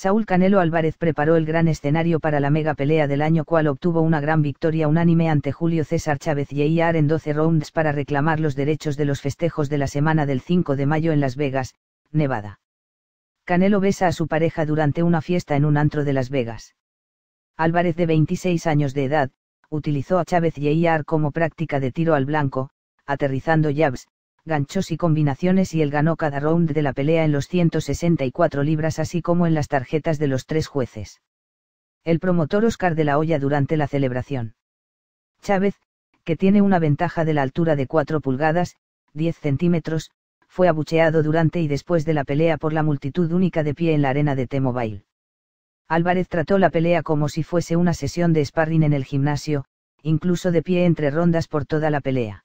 Saúl Canelo Álvarez preparó el gran escenario para la mega pelea del año cual obtuvo una gran victoria unánime ante Julio César Chávez Jr. en 12 rounds para reclamar los derechos de los festejos de la semana del 5 de mayo en Las Vegas, Nevada. Canelo besa a su pareja durante una fiesta en un antro de Las Vegas. Álvarez de 26 años de edad, utilizó a Chávez Jr. como práctica de tiro al blanco, aterrizando jabs, ganchos y combinaciones y él ganó cada round de la pelea en los 164 libras así como en las tarjetas de los tres jueces. El promotor Oscar de la Hoya durante la celebración. Chávez, que tiene una ventaja de la altura de 4 pulgadas, 10 centímetros, fue abucheado durante y después de la pelea por la multitud única de pie en la arena de T-Mobile. Álvarez trató la pelea como si fuese una sesión de sparring en el gimnasio, incluso de pie entre rondas por toda la pelea.